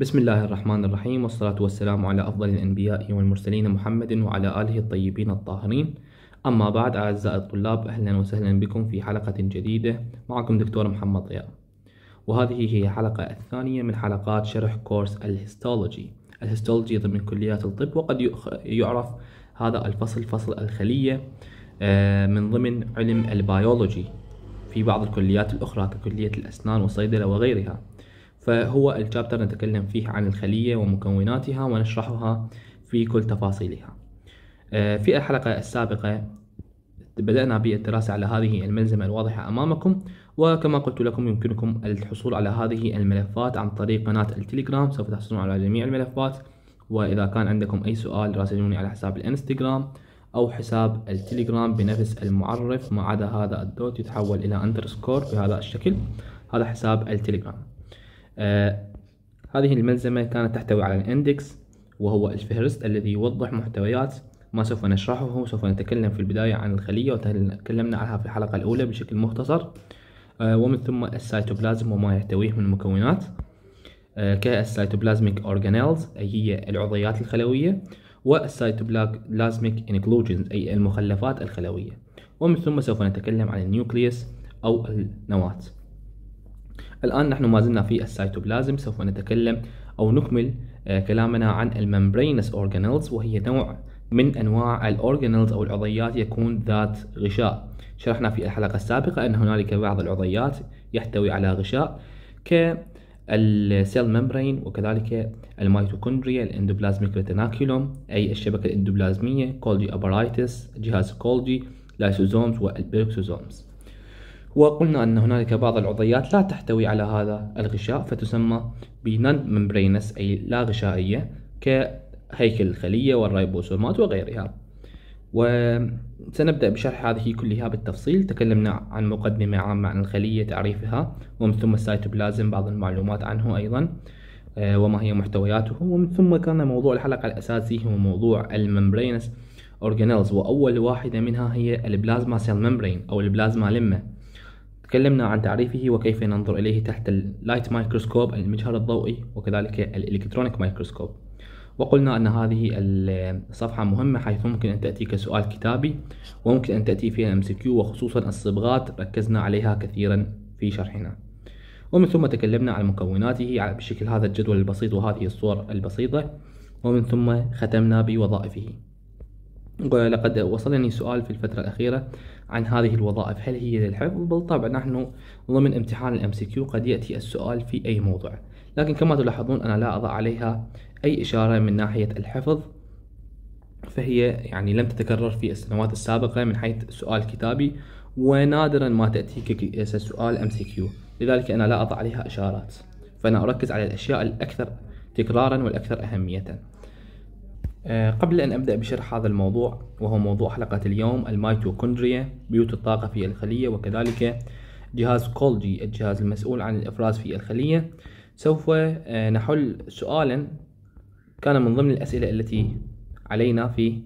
بسم الله الرحمن الرحيم والصلاة والسلام على أفضل الأنبياء والمرسلين محمد وعلى آله الطيبين الطاهرين أما بعد أعزائي الطلاب أهلا وسهلا بكم في حلقة جديدة معكم دكتور محمد ضياء وهذه هي الحلقة الثانية من حلقات شرح كورس الهيستولوجي الهيستولوجي ضمن كليات الطب وقد يعرف هذا الفصل فصل الخلية آه، من ضمن علم البيولوجي في بعض الكليات الأخرى ككلية الأسنان والصيدلة وغيرها فهو الشابتر نتكلم فيه عن الخلية ومكوناتها ونشرحها في كل تفاصيلها آه، في الحلقة السابقة بدأنا بالدراسة على هذه الملزمة الواضحة أمامكم وكما قلت لكم يمكنكم الحصول على هذه الملفات عن طريق قناة التليجرام سوف تحصلون على جميع الملفات وإذا كان عندكم أي سؤال راسلوني على حساب الانستغرام أو حساب التليجرام بنفس المعرف ما عدا هذا الدوت يتحول إلى أندرسكور بهذا الشكل هذا حساب التليجرام آه، هذه الملزمة كانت تحتوي على الاندكس وهو الفهرست الذي يوضح محتويات ما سوف نشرحه سوف نتكلم في البداية عن الخلية وتكلمنا عنها في الحلقة الأولى بشكل مختصر آه، ومن ثم السيتوبلازم وما يحتويه من مكونات آه، كالسيتوبلازميك اورجانيلز أي هي العضيات الخلوية والسيتوبلازميك انكلوجنز أي المخلفات الخلوية ومن ثم سوف نتكلم عن النيوكليوس أو النواة الآن نحن ما زلنا في السيتوبلازم سوف نتكلم أو نكمل آه، كلامنا عن الممبرينس أورجانيلز وهي نوع من أنواع الأورجانيلز أو العضيات يكون ذات غشاء شرحنا في الحلقة السابقة أن هنالك بعض العضيات يحتوي على غشاء ك السيل ممبرين وكذلك الميتوكوندريا الاندوبلازميك ريتيناكيولوم اي الشبكه الاندوبلازميه كولجي ابرايتس جهاز كولجي لايسوزومز والبيركسوزومز وقلنا أن هنالك بعض العضيات لا تحتوي على هذا الغشاء فتسمى بنان ممبرينس أي لا غشائية كهيكل الخلية والريبوسومات وغيرها وسنبدأ بشرح هذه كلها بالتفصيل تكلمنا عن مقدمة عامة عن الخلية تعريفها ومن ثم السيتوبلازم بعض المعلومات عنه أيضا آه، وما هي محتوياته ومن ثم كان موضوع الحلقة الأساسي هو موضوع الممبرينس أورجانيلز وأول واحدة منها هي البلازما سيل ممبرين أو البلازما لمة تكلمنا عن تعريفه وكيف ننظر إليه تحت اللايت مايكروسكوب المجهر الضوئي وكذلك الإلكترونيك مايكروسكوب وقلنا أن هذه الصفحة مهمة حيث ممكن أن تأتيك سؤال كتابي وممكن أن تأتي فيها ام MCQ وخصوصا الصبغات ركزنا عليها كثيرا في شرحنا ومن ثم تكلمنا عن مكوناته بشكل هذا الجدول البسيط وهذه الصور البسيطة ومن ثم ختمنا بوظائفه ولقد وصلني سؤال في الفترة الأخيرة عن هذه الوظائف هل هي للحفظ؟ بالطبع نحن ضمن امتحان الام سي كيو قد ياتي السؤال في اي موضوع لكن كما تلاحظون انا لا اضع عليها اي اشاره من ناحيه الحفظ فهي يعني لم تتكرر في السنوات السابقه من حيث سؤال كتابي ونادرا ما تاتيك سؤال ام سي كيو لذلك انا لا اضع عليها اشارات فانا اركز على الاشياء الاكثر تكرارا والاكثر اهميه آه، قبل أن أبدأ بشرح هذا الموضوع وهو موضوع حلقة اليوم الميتوكوندريا بيوت الطاقة في الخلية وكذلك جهاز كولجي الجهاز المسؤول عن الإفراز في الخلية سوف آه، نحل سؤالا كان من ضمن الأسئلة التي علينا في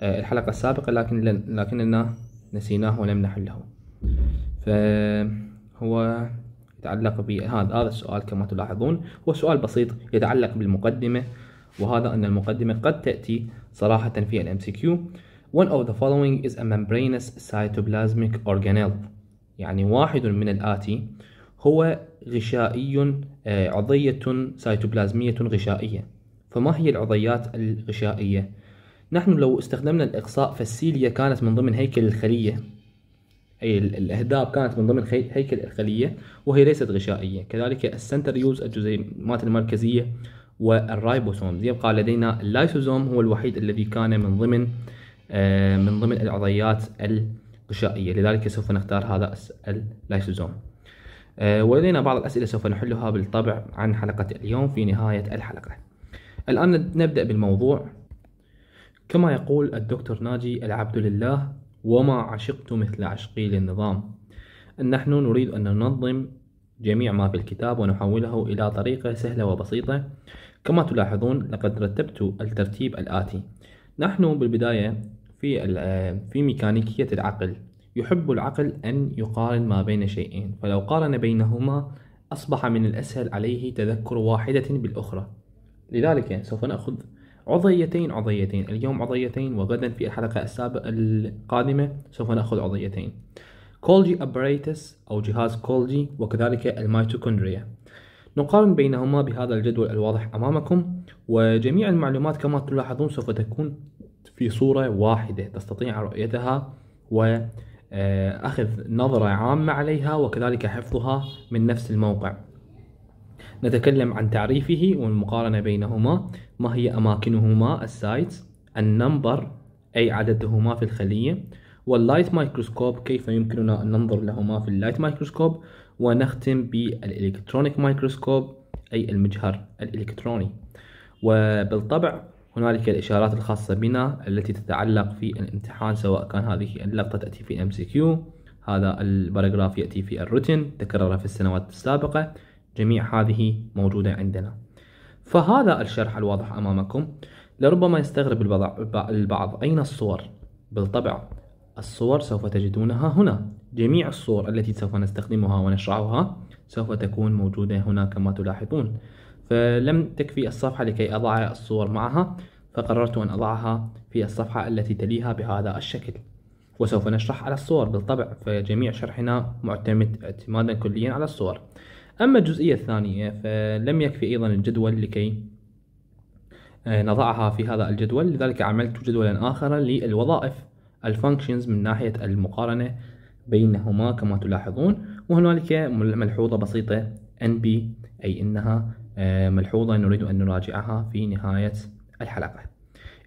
آه، الحلقة السابقة لكن لكننا نسيناه ولم نحله فهو يتعلق بهذا هذا السؤال كما تلاحظون هو سؤال بسيط يتعلق بالمقدمة وهذا أن المقدمة قد تأتي صراحة في سي MCQ One of the following is a membranous cytoplasmic organelle يعني واحد من الآتي هو غشائي آه، عضية سيتوبلازمية غشائية فما هي العضيات الغشائية؟ نحن لو استخدمنا الإقصاء فالسيليا كانت من ضمن هيكل الخلية أي الأهداب كانت من ضمن هيكل الخلية وهي ليست غشائية كذلك السنتريوز الجزيئات المركزية والرايبوسوم يبقى لدينا اللايسوزوم هو الوحيد الذي كان من ضمن آه، من ضمن العضيات الغشائية لذلك سوف نختار هذا اللايسوزوم آه، ولدينا بعض الأسئلة سوف نحلها بالطبع عن حلقة اليوم في نهاية الحلقة الآن نبدأ بالموضوع كما يقول الدكتور ناجي العبد لله وما عشقت مثل عشقي للنظام نحن نريد أن ننظم جميع ما في الكتاب ونحوله إلى طريقة سهلة وبسيطة كما تلاحظون لقد رتبت الترتيب الآتي نحن بالبداية في في ميكانيكية العقل يحب العقل أن يقارن ما بين شيئين فلو قارن بينهما أصبح من الأسهل عليه تذكر واحدة بالأخرى لذلك سوف نأخذ عضيتين عضيتين اليوم عضيتين وغدا في الحلقة السابقة القادمة سوف نأخذ عضيتين كولجي أبريتس أو جهاز كولجي وكذلك الميتوكوندريا نقارن بينهما بهذا الجدول الواضح أمامكم وجميع المعلومات كما تلاحظون سوف تكون في صورة واحدة تستطيع رؤيتها وأخذ آه، نظرة عامة عليها وكذلك حفظها من نفس الموقع نتكلم عن تعريفه والمقارنة بينهما ما هي أماكنهما السايتس النمبر أي عددهما في الخلية واللايت مايكروسكوب كيف يمكننا أن ننظر لهما في اللايت مايكروسكوب ونختم بالإلكترونيك مايكروسكوب أي المجهر الإلكتروني وبالطبع هنالك الإشارات الخاصة بنا التي تتعلق في الامتحان سواء كان هذه اللقطة تأتي في ام سي كيو هذا الباراجراف يأتي في الروتين تكرر في السنوات السابقة جميع هذه موجودة عندنا فهذا الشرح الواضح أمامكم لربما يستغرب البعض أين الصور بالطبع الصور سوف تجدونها هنا جميع الصور التي سوف نستخدمها ونشرحها سوف تكون موجودة هنا كما تلاحظون فلم تكفي الصفحة لكي أضع الصور معها فقررت أن أضعها في الصفحة التي تليها بهذا الشكل وسوف نشرح على الصور بالطبع فجميع شرحنا معتمد اعتمادا كليا على الصور أما الجزئية الثانية فلم يكفي أيضا الجدول لكي آه، نضعها في هذا الجدول لذلك عملت جدولا آخر للوظائف الفانكشنز من ناحية المقارنة بينهما كما تلاحظون وهنالك ملحوظة بسيطة NB أي أنها آه، ملحوظة نريد أن نراجعها في نهاية الحلقة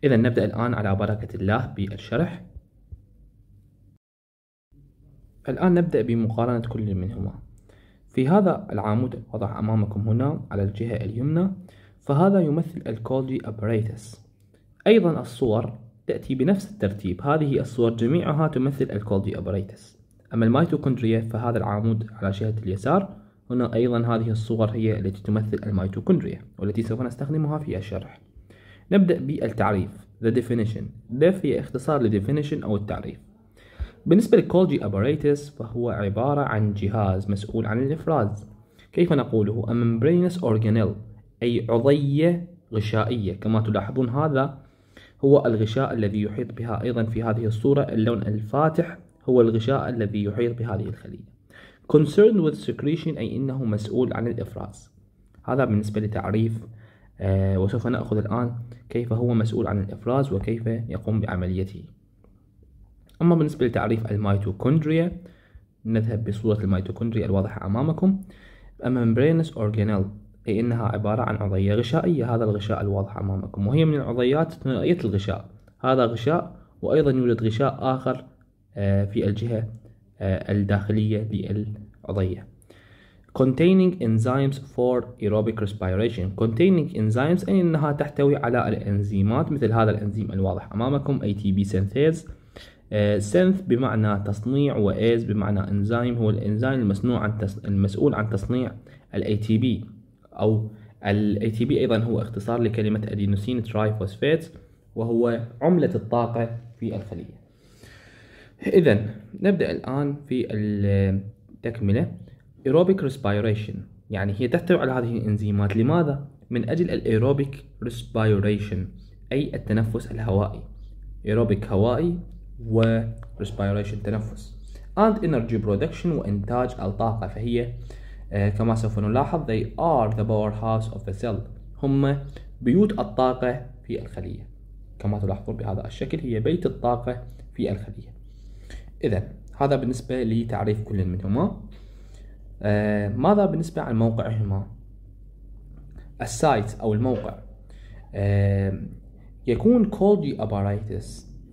إذا نبدأ الآن على بركة الله بالشرح الآن نبدأ بمقارنة كل منهما في هذا العمود وضع أمامكم هنا على الجهة اليمنى فهذا يمثل الكولجي أبريتس أيضا الصور تأتي بنفس الترتيب هذه الصور جميعها تمثل الكولدي أبريتس أما الميتوكوندريا فهذا العمود على جهة اليسار هنا أيضا هذه الصور هي التي تمثل الميتوكوندريا والتي سوف نستخدمها في الشرح نبدأ بالتعريف the definition def هي اختصار ل definition أو التعريف بالنسبة للكولجي apparatus فهو عبارة عن جهاز مسؤول عن الإفراز كيف نقوله a membranous organelle أي عضية غشائية كما تلاحظون هذا هو الغشاء الذي يحيط بها أيضا في هذه الصورة اللون الفاتح هو الغشاء الذي يحيط بهذه الخلية concerned with secretion أي إنه مسؤول عن الإفراز هذا بالنسبة لتعريف آه وسوف نأخذ الآن كيف هو مسؤول عن الإفراز وكيف يقوم بعمليته أما بالنسبة لتعريف الميتوكوندريا نذهب بصورة الميتوكوندريا الواضحة أمامكم A membranous organelle هي إيه، أنها عبارة عن عضية غشائية هذا الغشاء الواضح أمامكم وهي من العضيات ثنائية الغشاء هذا غشاء وأيضا يوجد غشاء آخر آه، في الجهة آه، الداخلية للعضية containing enzymes for aerobic respiration containing enzymes أي يعني أنها تحتوي على الإنزيمات مثل هذا الإنزيم الواضح أمامكم ATP synthase آه، synth بمعنى تصنيع و is بمعنى إنزيم هو الإنزيم المسؤول عن تصنيع ال ATP أو ال ATP أيضا هو اختصار لكلمة أدينوسين تراي فوسفيت وهو عملة الطاقة في الخلية إذا نبدأ الآن في التكملة aerobic respiration يعني هي تحتوي على هذه الإنزيمات لماذا؟ من أجل الأيروبيك respiration أي التنفس الهوائي aerobic هوائي و respiration تنفس and energy production وإنتاج الطاقة فهي آه، كما سوف نلاحظ they are the powerhouse of the cell هم بيوت الطاقة في الخلية كما تلاحظون بهذا الشكل هي بيت الطاقة في الخلية إذا هذا بالنسبة لتعريف كل منهما آه، ماذا بالنسبة عن موقعهما السايت أو الموقع آه، يكون Golgi apparatus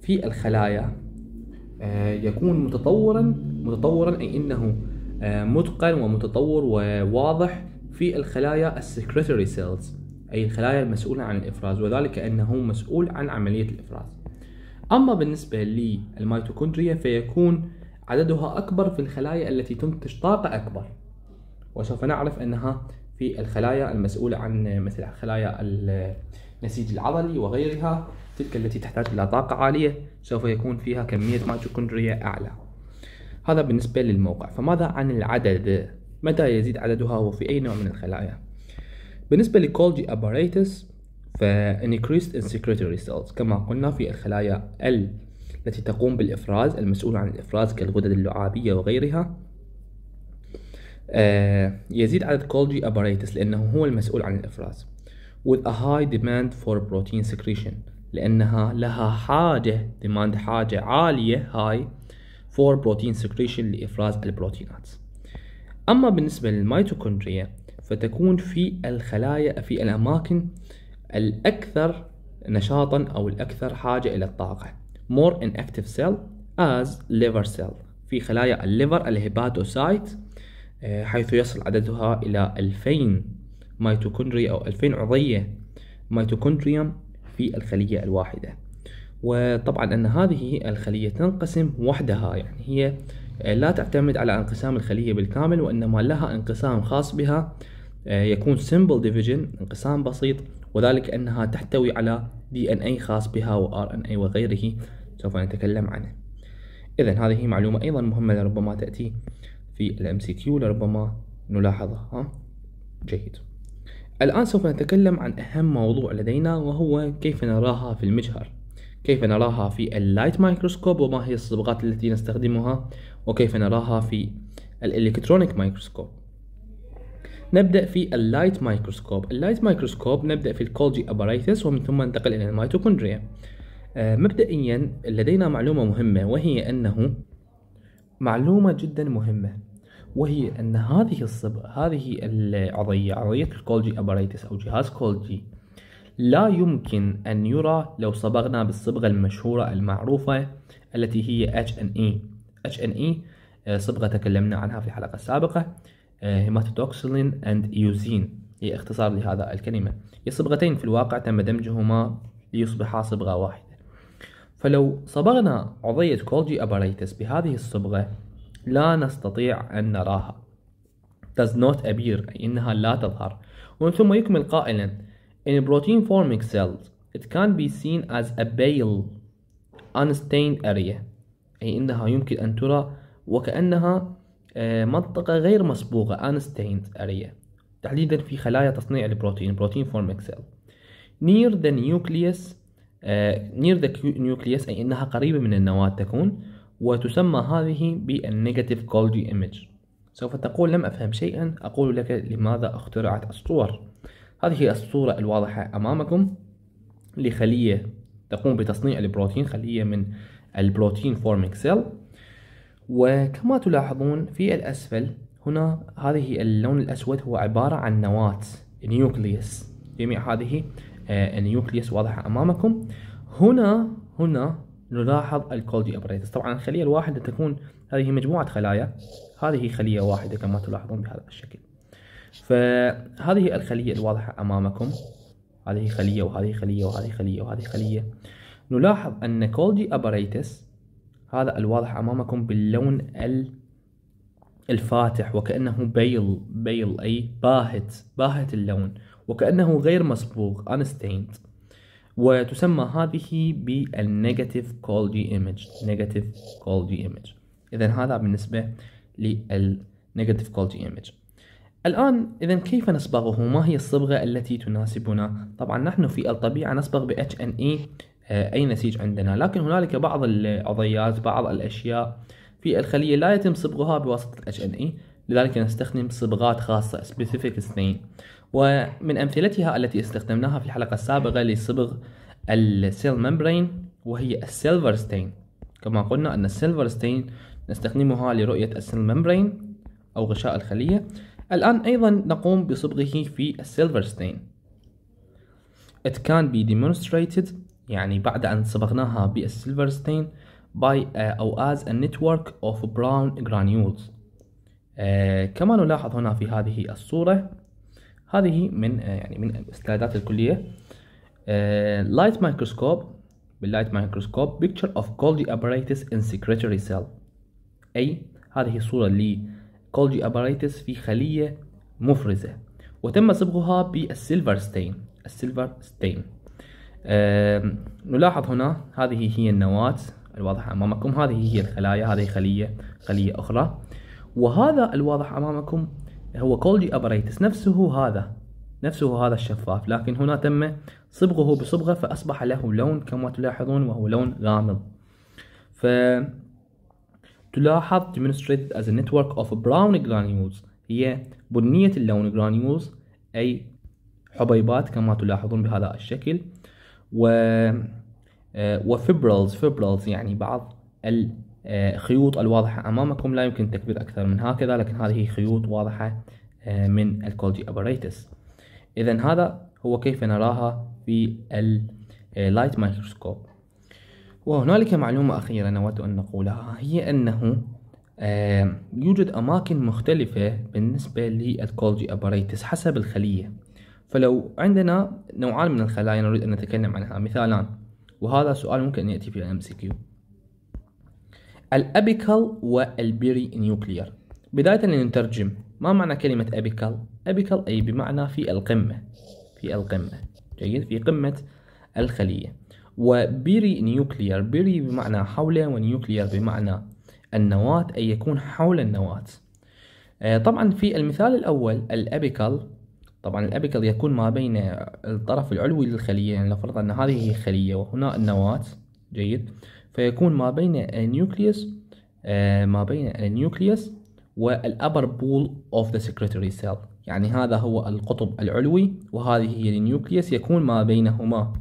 في الخلايا يكون متطورا متطورا أي أنه آه، متقن ومتطور وواضح في الخلايا السكريتوري سيلز أي الخلايا المسؤولة عن الإفراز وذلك أنه مسؤول عن عملية الإفراز أما بالنسبة للميتوكوندريا فيكون عددها أكبر في الخلايا التي تنتج طاقة أكبر وسوف نعرف أنها في الخلايا المسؤولة عن مثل خلايا النسيج العضلي وغيرها تلك التي تحتاج إلى طاقة عالية سوف يكون فيها كمية ميتوكوندريا أعلى هذا بالنسبة للموقع فماذا عن العدد متى يزيد عددها وفي أي نوع من الخلايا بالنسبة لكولجي أباريتس ف increased in secretory cells كما قلنا في الخلايا التي تقوم بالإفراز المسؤولة عن الإفراز كالغدد اللعابية وغيرها آه، يزيد عدد كولجي أباريتس لأنه هو المسؤول عن الإفراز with a high demand for protein secretion لأنها لها حاجة demand حاجة عالية high for protein secretion لإفراز البروتينات أما بالنسبة للميتوكوندريا فتكون في الخلايا في الأماكن الأكثر نشاطا أو الأكثر حاجة إلى الطاقة more inactive cell as liver cell في خلايا الليفر الهيباتوسايت آه، حيث يصل عددها إلى 2000 ميتوكوندريا أو 2000 عضية ميتوكوندريا في الخلية الواحدة وطبعا ان هذه الخليه تنقسم وحدها يعني هي لا تعتمد على انقسام الخليه بالكامل وانما لها انقسام خاص بها آه، يكون simple division انقسام بسيط وذلك انها تحتوي على دي ان اي خاص بها وار ان اي وغيره سوف نتكلم عنه اذا هذه معلومه ايضا مهمه لربما تاتي في الام سي كيو لربما نلاحظها جيد الان سوف نتكلم عن اهم موضوع لدينا وهو كيف نراها في المجهر كيف نراها في اللايت مايكروسكوب وما هي الصبغات التي نستخدمها وكيف نراها في الالكترونيك مايكروسكوب نبدأ في اللايت مايكروسكوب اللايت مايكروسكوب نبدأ في الكولجي أباريتس ومن ثم ننتقل إلى الميتوكوندريا آه، مبدئيا لدينا معلومة مهمة وهي أنه معلومة جدا مهمة وهي أن هذه الصبغة هذه العضية عضية الكولجي أباريتس أو جهاز كولجي لا يمكن أن يرى لو صبغنا بالصبغة المشهورة المعروفة التي هي HNE HNE آه، صبغة تكلمنا عنها في الحلقة السابقة هيماتودوكسلين أند إيوزين هي اختصار لهذا الكلمة هي صبغتين في الواقع تم دمجهما ليصبحا صبغة واحدة فلو صبغنا عضية كولجي أباريتس بهذه الصبغة لا نستطيع أن نراها does not appear أي إنها لا تظهر ومن ثم يكمل قائلا In protein-forming cells, it can be seen as a pale unstained area أي إنها يمكن أن ترى وكأنها آه، منطقة غير مسبوقة unstained area تحديدا في خلايا تصنيع البروتين protein forming سيل near the nucleus آه، near the nucleus أي أنها قريبة من النواة تكون وتسمى هذه بالنيجاتيف Golgi ايمج سوف تقول لم أفهم شيئا أقول لك لماذا اخترعت الصور هذه هي الصورة الواضحة أمامكم لخلية تقوم بتصنيع البروتين خلية من البروتين فورمينج سيل وكما تلاحظون في الأسفل هنا هذه اللون الأسود هو عبارة عن نواة نيوكليوس جميع هذه آه، النيوكليوس واضحة أمامكم هنا هنا نلاحظ الكولجي ابريتس طبعا الخليه الواحده تكون هذه مجموعه خلايا هذه خليه واحده كما تلاحظون بهذا الشكل فهذه الخلية الواضحة أمامكم هذه خلية وهذه خلية وهذه خلية وهذه خلية نلاحظ أن كولجي أبريتس هذا الواضح أمامكم باللون الفاتح وكأنه بيل بيل أي باهت باهت اللون وكأنه غير مصبوغ unstained وتسمى هذه بالنيجاتيف كولجي ايمج نيجاتيف كولجي ايمج اذا هذا بالنسبه للنيجاتيف كولجي ايمج الآن إذا كيف نصبغه؟ ما هي الصبغة التي تناسبنا؟ طبعا نحن في الطبيعة نصبغ ب HNE آه، أي نسيج عندنا لكن هنالك بعض العضيات بعض الأشياء في الخلية لا يتم صبغها بواسطة ال HNE لذلك نستخدم صبغات خاصة specific stain. ومن أمثلتها التي استخدمناها في الحلقة السابقة لصبغ السيل ممبرين وهي silver stain. كما قلنا أن silver stain نستخدمها لرؤية السيل ممبرين أو غشاء الخلية الآن أيضا نقوم بصبغه في السيلفرستين it can be demonstrated يعني بعد أن صبغناها بالسيلفرستين by uh, أو as a network of brown granules uh, كما نلاحظ هنا في هذه الصورة هذه من uh, يعني من استعدادات الكلية uh, light microscope باللايت مايكروسكوب picture of Golgi apparatus in secretory cell أي هذه الصورة اللي كولجي أباريتس في خلية مفرزة وتم صبغها بالسيلفر ستين السيلفر ستين نلاحظ هنا هذه هي النواة الواضحة أمامكم هذه هي الخلايا هذه خلية خلية أخرى وهذا الواضح أمامكم هو كولجي أباريتس نفسه هذا نفسه هذا الشفاف لكن هنا تم صبغه بصبغة فأصبح له لون كما تلاحظون وهو لون غامض ف تلاحظ demonstrated as a network of brown granules هي بنية اللون granules أي حبيبات كما تلاحظون بهذا الشكل و آه، وفبرلز فبرلز يعني بعض الخيوط آه، الواضحة أمامكم لا يمكن تكبير أكثر من هكذا لكن هذه خيوط واضحة آه، من الكولجي أبريتس إذا هذا هو كيف نراها في اللايت مايكروسكوب وهنالك معلومة أخيرة نود أن نقولها هي أنه يوجد أماكن مختلفة بالنسبة للكولجي أبريتس حسب الخلية فلو عندنا نوعان من الخلايا يعني نريد أن نتكلم عنها مثالان وهذا سؤال ممكن أن يأتي في الـ MCQ الأبيكال والبيري نيوكلير بداية لنترجم ما معنى كلمة أبيكال؟ أبيكال أي بمعنى في القمة في القمة جيد في قمة الخلية وبيري نيوكليير بيري بمعنى حوله ونيوكليير بمعنى النواة أي يكون حول النواة آه، طبعا في المثال الأول الأبيكال طبعا الأبيكال يكون ما بين الطرف العلوي للخلية يعني نفترض أن هذه هي خلية وهنا النواة جيد فيكون ما بين النيوكليوس آه، ما بين النيوكليوس والأبر بول أوف ذا سكرتري سيل يعني هذا هو القطب العلوي وهذه هي النيوكليوس يكون ما بينهما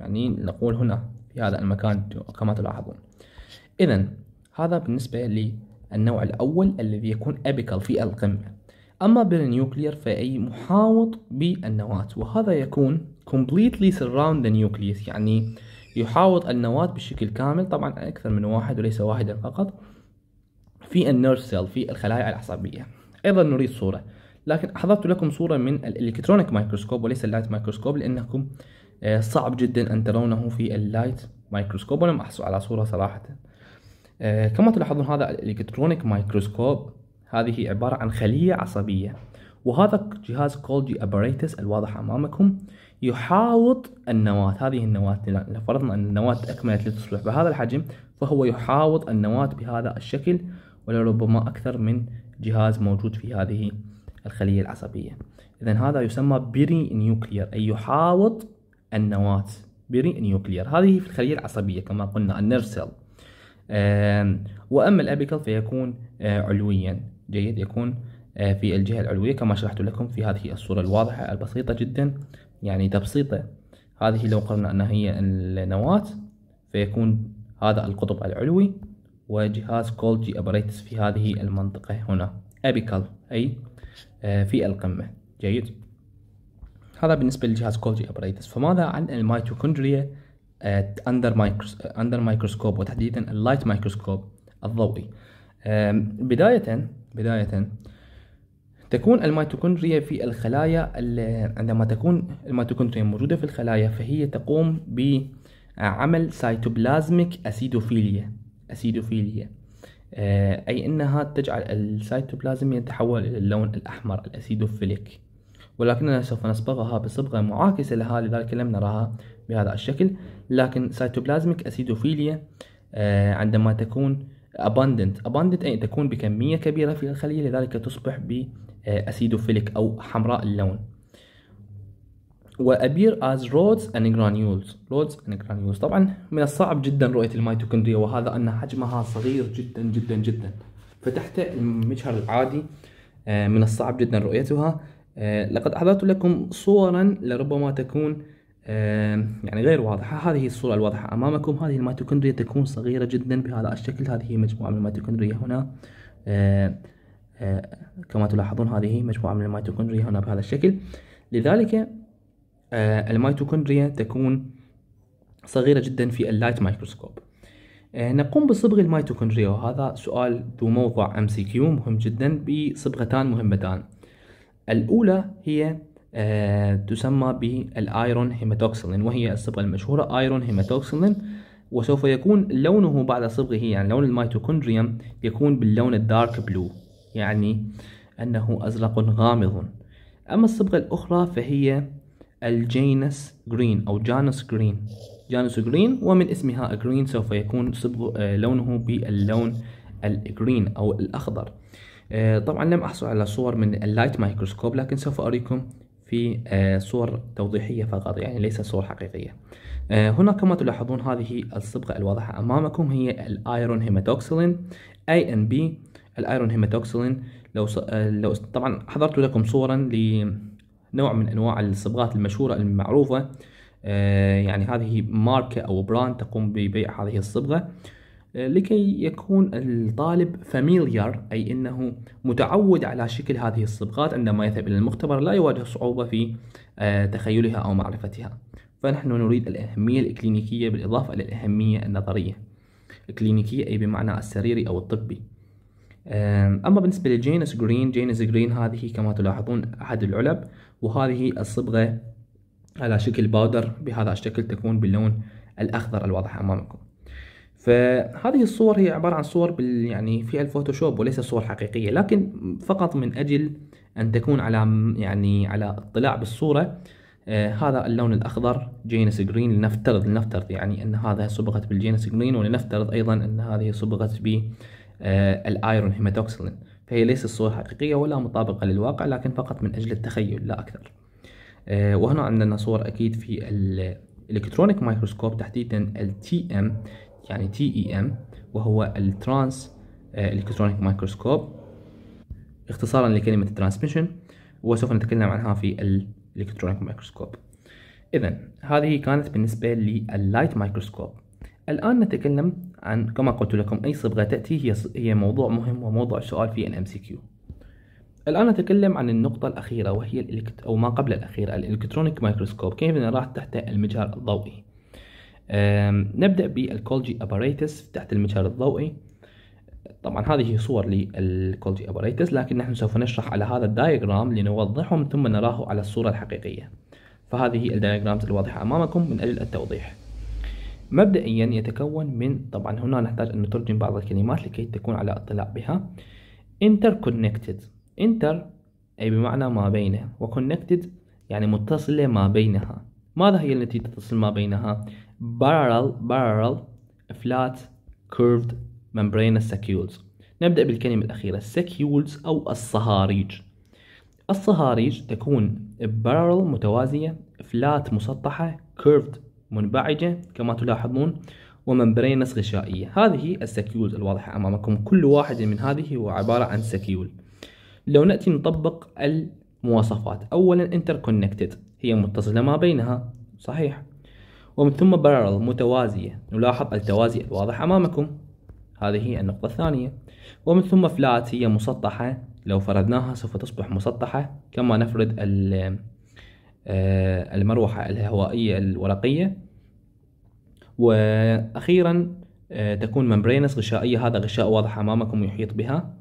يعني نقول هنا في هذا المكان كما تلاحظون إذا هذا بالنسبة للنوع الأول الذي يكون أبيكال في القمة أما بالنيوكلير فأي محاوط بالنواة وهذا يكون completely surround the nucleus يعني يحاوط النواة بشكل كامل طبعا أكثر من واحد وليس واحدا فقط في النيرف سيل في الخلايا العصبية أيضا نريد صورة لكن أحضرت لكم صورة من الإلكترونيك مايكروسكوب وليس اللايت مايكروسكوب لأنكم آه، صعب جدا أن ترونه في اللايت مايكروسكوب ولم أحصل على صورة صراحة آه، كما تلاحظون هذا الإلكترونيك مايكروسكوب هذه عبارة عن خلية عصبية وهذا جهاز كولجي أبريتس الواضح أمامكم يحاوط النواة هذه النواة لو فرضنا أن النواة أكملت لتصبح بهذا الحجم فهو يحاوط النواة بهذا الشكل ولربما أكثر من جهاز موجود في هذه الخلية العصبية إذا هذا يسمى بيري نيوكلير أي يحاوط النواة بري نيوكلير هذه في الخلية العصبية كما قلنا النيرف سيل وأما الأبيكال فيكون آه، علويا جيد يكون آه، في الجهة العلوية كما شرحت لكم في هذه الصورة الواضحة البسيطة جدا يعني تبسيطة هذه لو قلنا أنها هي النواة فيكون هذا القطب العلوي وجهاز كولجي أبريتس في هذه المنطقة هنا أبيكال أي آه، في القمة جيد هذا بالنسبة للجهاز كولجي أبريتس فماذا عن الميتوكوندريا أندر أندر مايكروسكوب وتحديدا اللايت مايكروسكوب الضوئي بداية بداية تكون الميتوكوندريا في الخلايا عندما تكون الميتوكوندريا موجودة في الخلايا فهي تقوم بعمل سيتوبلازميك أسيدوفيليا أسيدوفيليا أي أنها تجعل السيتوبلازم يتحول إلى اللون الأحمر الأسيدوفيليك ولكننا سوف نصبغها بصبغة معاكسة لها لذلك لم نراها بهذا الشكل لكن سيتوبلازميك أسيدوفيليا آه، عندما تكون abundant abundant أي يعني تكون بكمية كبيرة في الخلية لذلك تصبح بأسيدوفيليك آه، أو حمراء اللون وابير از رودز اند جرانيولز رودز اند جرانيولز طبعا من الصعب جدا رؤيه الميتوكوندريا وهذا ان حجمها صغير جدا جدا جدا فتحت المجهر العادي آه، من الصعب جدا رؤيتها آه، لقد أحضرت لكم صورا لربما تكون آه، يعني غير واضحة هذه الصورة الواضحة أمامكم هذه الميتوكوندريا تكون صغيرة جدا بهذا الشكل هذه مجموعة من الميتوكوندريا هنا آه، كما تلاحظون هذه مجموعة من الميتوكوندريا هنا بهذا الشكل لذلك الميتوكوندريا تكون صغيرة جدا في اللايت مايكروسكوب نقوم بصبغ الميتوكوندريا وهذا سؤال ذو موضع ام سي كيو مهم جدا بصبغتان مهمتان الأولى هي آه، تسمى بالايرون هيماتوكسلين وهي الصبغه المشهوره ايرون هيماتوكسلين وسوف يكون لونه بعد صبغه يعني لون الميتوكوندريوم يكون باللون الدارك بلو يعني انه ازرق غامض اما الصبغه الاخرى فهي الجينس جرين او جانس جرين جانس جرين ومن اسمها جرين سوف يكون صبغ آه، لونه باللون الجرين او الاخضر آه، طبعا لم أحصل على صور من اللايت مايكروسكوب لكن سوف أريكم في آه، صور توضيحية فقط يعني ليس صور حقيقية آه، هنا كما تلاحظون هذه الصبغة الواضحة أمامكم هي الأيرون هيماتوكسلين أي إن بي الأيرون هيماتوكسلين لو لو طبعا حضرت لكم صورا لنوع من أنواع الصبغات المشهورة المعروفة يعني هذه ماركة أو براند تقوم ببيع هذه الصبغة آه، لكي يكون الطالب فاميليار أي أنه متعود على شكل هذه الصبغات عندما يذهب إلى المختبر لا يواجه صعوبة في آه، تخيلها أو معرفتها فنحن نريد الأهمية الإكلينيكية بالإضافة إلى الأهمية النظرية الكلينيكية أي بمعنى السريري أو الطبي أما بالنسبة لجينس جرين جينس جرين هذه كما تلاحظون أحد العلب وهذه الصبغة على شكل باودر بهذا الشكل تكون باللون الأخضر الواضح أمامكم فهذه الصور هي عبارة عن صور بال يعني في الفوتوشوب وليس صور حقيقية لكن فقط من أجل أن تكون على يعني على اطلاع بالصورة آه هذا اللون الأخضر جينس جرين لنفترض لنفترض يعني أن هذا صبغت بالجينس جرين ولنفترض أيضا أن هذه صبغت بالآيرون آه هيماتوكسلين فهي ليست صور حقيقية ولا مطابقة للواقع لكن فقط من أجل التخيل لا أكثر آه وهنا عندنا صور أكيد في الإلكترونيك مايكروسكوب تحديدا ال ام يعني تي اي ام وهو الترانس آه، الكترونيك مايكروسكوب اختصارا لكلمة ترانسميشن وسوف نتكلم عنها في الالكترونيك مايكروسكوب اذا هذه كانت بالنسبة لللايت مايكروسكوب الآن نتكلم عن كما قلت لكم أي صبغة تأتي هي هي موضوع مهم وموضوع سؤال في الام سي كيو الآن نتكلم عن النقطة الأخيرة وهي أو ما قبل الأخيرة الإلكترونيك مايكروسكوب كيف نراه تحت المجهر الضوئي نبدأ بالكولجي أباريتس تحت المجهر الضوئي طبعا هذه صور للكولجي أباريتس لكن نحن سوف نشرح على هذا الدايجرام لنوضحهم ثم نراه على الصورة الحقيقية فهذه الدايجرامز الواضحة أمامكم من أجل التوضيح مبدئيا يتكون من طبعا هنا نحتاج أن نترجم بعض الكلمات لكي تكون على اطلاع بها interconnected inter أي بمعنى ما بينه وconnected يعني متصلة ما بينها ماذا هي التي تتصل ما بينها parallel parallel flat curved membranous secules نبدأ بالكلمة الأخيرة secules أو الصهاريج الصهاريج تكون parallel متوازية فلات مسطحة curved منبعجة كما تلاحظون وممبرينس غشائية هذه السكيولز الواضحة أمامكم كل واحد من هذه هو عبارة عن سكيول لو نأتي نطبق المواصفات أولا interconnected هي متصلة ما بينها صحيح ومن ثم بارل متوازية نلاحظ التوازي الواضح أمامكم هذه هي النقطة الثانية ومن ثم فلات هي مسطحة لو فردناها سوف تصبح مسطحة كما نفرد آه، المروحة الهوائية الورقية وأخيرا آه، تكون ممبرينس غشائية هذا غشاء واضح أمامكم يحيط بها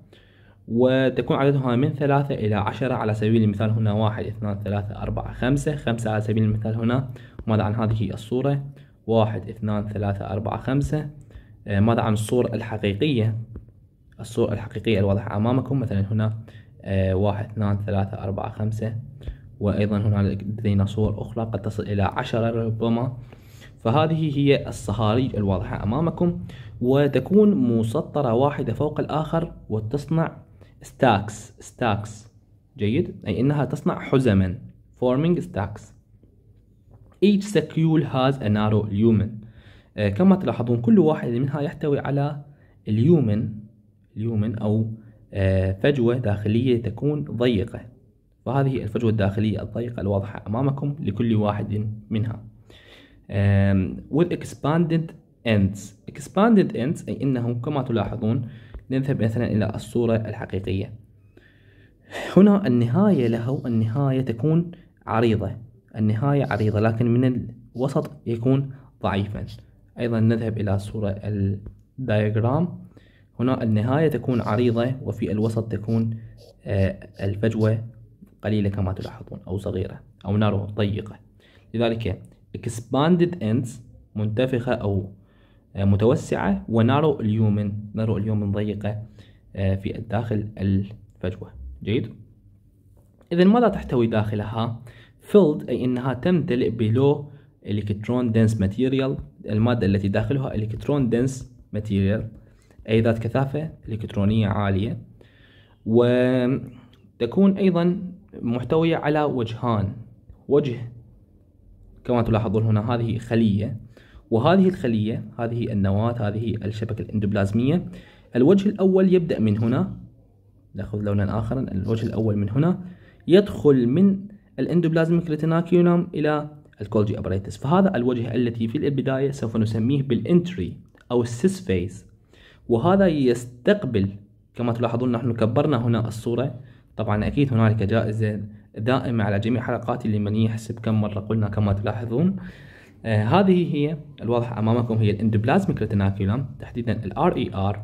وتكون عددها من ثلاثة إلى عشرة على سبيل المثال هنا واحد اثنان ثلاثة أربعة خمسة خمسة على سبيل المثال هنا ماذا عن هذه الصورة واحد اثنان ثلاثة أربعة خمسة آه، ماذا عن الصور الحقيقية الصور الحقيقية الواضحة أمامكم مثلا هنا آه، واحد اثنان ثلاثة أربعة خمسة وأيضا هنا لدينا صور أخرى قد تصل إلى عشرة ربما فهذه هي الصهاريج الواضحة أمامكم وتكون مسطرة واحدة فوق الآخر وتصنع stacks stacks جيد أي أنها تصنع حزما forming stacks each secule has a narrow lumen آه كما تلاحظون كل واحد منها يحتوي على lumen lumen أو آه فجوة داخلية تكون ضيقة وهذه الفجوة الداخلية الضيقة الواضحة أمامكم لكل واحد منها um, with expanded ends expanded ends أي أنه كما تلاحظون نذهب مثلا إلى الصورة الحقيقية هنا النهاية له النهاية تكون عريضة النهاية عريضة لكن من الوسط يكون ضعيفا أيضا نذهب إلى صورة الدايجرام هنا النهاية تكون عريضة وفي الوسط تكون آه، الفجوة قليلة كما تلاحظون أو صغيرة أو نارو ضيقة لذلك expanded ends منتفخة أو متوسعة ونارو اليومن نارو اليومن ضيقة آه، في داخل الفجوة جيد إذا ماذا تحتوي داخلها filled أي أنها تمتلئ بلو إلكترون دنس ماتيريال المادة التي داخلها إلكترون دنس ماتيريال أي ذات كثافة إلكترونية عالية وتكون أيضا محتوية على وجهان وجه كما تلاحظون هنا هذه خلية وهذه الخلية هذه النواة هذه الشبكة الاندوبلازمية الوجه الأول يبدأ من هنا نأخذ لونا آخرا الوجه الأول من هنا يدخل من الاندوبلازميك ريتيناكيولم إلى الكولجي أبريتس فهذا الوجه التي في البداية سوف نسميه بالإنتري أو السيس فيز وهذا يستقبل كما تلاحظون نحن كبرنا هنا الصورة طبعا أكيد هنالك جائزة دائمة على جميع حلقاتي لمن يحسب كم مرة قلنا كما تلاحظون آه هذه هي الواضحة أمامكم هي الاندوبلازميك ريتيناكيولم تحديدا الار e اي آه، ار